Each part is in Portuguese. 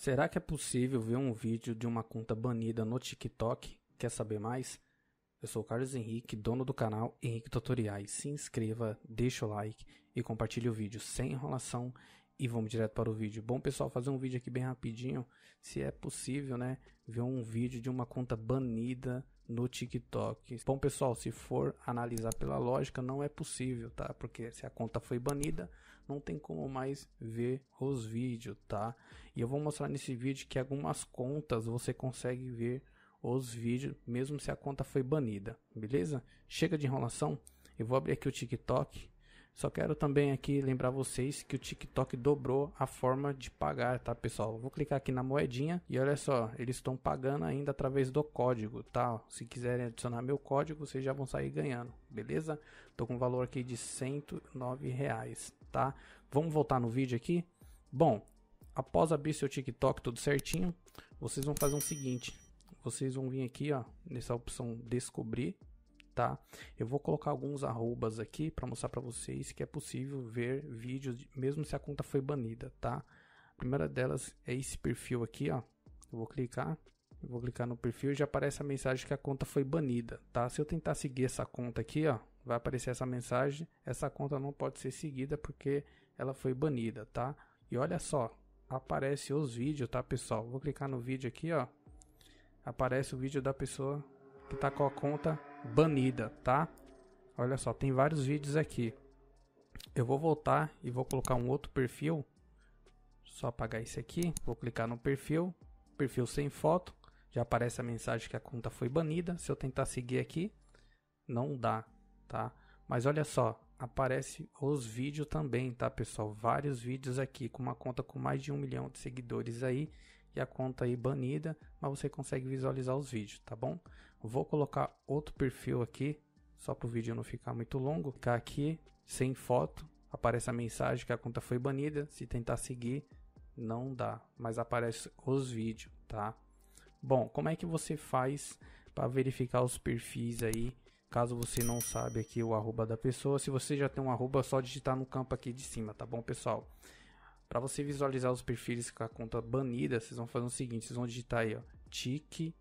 Será que é possível ver um vídeo de uma conta banida no TikTok? Quer saber mais? Eu sou Carlos Henrique, dono do canal Henrique Tutoriais. Se inscreva, deixa o like e compartilhe o vídeo sem enrolação e vamos direto para o vídeo. Bom, pessoal, fazer um vídeo aqui bem rapidinho, se é possível, né? Ver um vídeo de uma conta banida no TikTok. Bom, pessoal, se for analisar pela lógica, não é possível, tá? Porque se a conta foi banida, não tem como mais ver os vídeos, tá? E eu vou mostrar nesse vídeo que algumas contas você consegue ver os vídeos mesmo se a conta foi banida, beleza? Chega de enrolação. Eu vou abrir aqui o TikTok só quero também aqui lembrar vocês que o TikTok dobrou a forma de pagar, tá, pessoal? Vou clicar aqui na moedinha e olha só, eles estão pagando ainda através do código, tá? Se quiserem adicionar meu código, vocês já vão sair ganhando, beleza? Tô com um valor aqui de 109 reais, tá? Vamos voltar no vídeo aqui? Bom, após abrir seu TikTok tudo certinho, vocês vão fazer o um seguinte. Vocês vão vir aqui, ó, nessa opção descobrir, tá? Eu vou colocar alguns arrobas aqui para mostrar para vocês que é possível ver vídeos de, mesmo se a conta foi banida, tá? A primeira delas é esse perfil aqui, ó. Eu vou clicar, eu vou clicar no perfil e já aparece a mensagem que a conta foi banida, tá? Se eu tentar seguir essa conta aqui, ó, vai aparecer essa mensagem, essa conta não pode ser seguida porque ela foi banida, tá? E olha só, aparece os vídeos, tá, pessoal? Vou clicar no vídeo aqui, ó. Aparece o vídeo da pessoa que tá com a conta banida, tá? Olha só, tem vários vídeos aqui. Eu vou voltar e vou colocar um outro perfil. Só apagar esse aqui. Vou clicar no perfil. Perfil sem foto. Já aparece a mensagem que a conta foi banida. Se eu tentar seguir aqui, não dá, tá? Mas olha só, aparece os vídeos também, tá, pessoal? Vários vídeos aqui com uma conta com mais de um milhão de seguidores aí e a conta aí banida, mas você consegue visualizar os vídeos, tá bom? Vou colocar outro perfil aqui, só para o vídeo não ficar muito longo. Ficar tá aqui, sem foto, aparece a mensagem que a conta foi banida. Se tentar seguir, não dá, mas aparece os vídeos, tá? Bom, como é que você faz para verificar os perfis aí? Caso você não sabe aqui o arroba da pessoa, se você já tem um arroba, é só digitar no campo aqui de cima, tá bom, pessoal? Para você visualizar os perfis com a conta banida, vocês vão fazer o seguinte, vocês vão digitar aí, ó, tique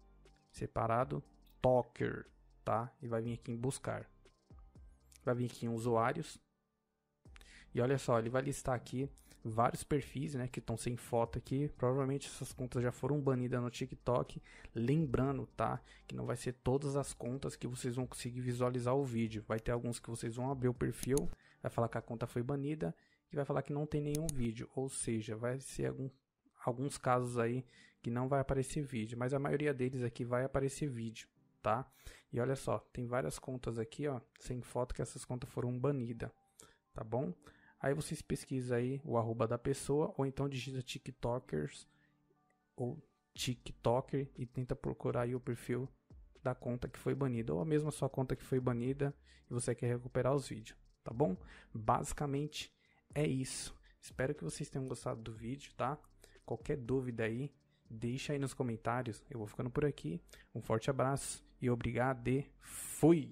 separado Talker, tá? E vai vir aqui em buscar. Vai vir aqui em usuários. E olha só, ele vai listar aqui vários perfis, né, que estão sem foto aqui. Provavelmente essas contas já foram banidas no TikTok. Lembrando, tá, que não vai ser todas as contas que vocês vão conseguir visualizar o vídeo. Vai ter alguns que vocês vão abrir o perfil, vai falar que a conta foi banida e vai falar que não tem nenhum vídeo. Ou seja, vai ser algum, alguns casos aí que não vai aparecer vídeo, mas a maioria deles aqui vai aparecer vídeo tá? E olha só, tem várias contas aqui, ó, sem foto que essas contas foram banidas, tá bom? Aí vocês pesquisam aí o arroba da pessoa ou então digita TikTokers ou TikToker e tenta procurar aí o perfil da conta que foi banida ou mesmo a sua conta que foi banida e você quer recuperar os vídeos, tá bom? Basicamente é isso. Espero que vocês tenham gostado do vídeo, tá? Qualquer dúvida aí, deixa aí nos comentários. Eu vou ficando por aqui. Um forte abraço e obrigado e fui!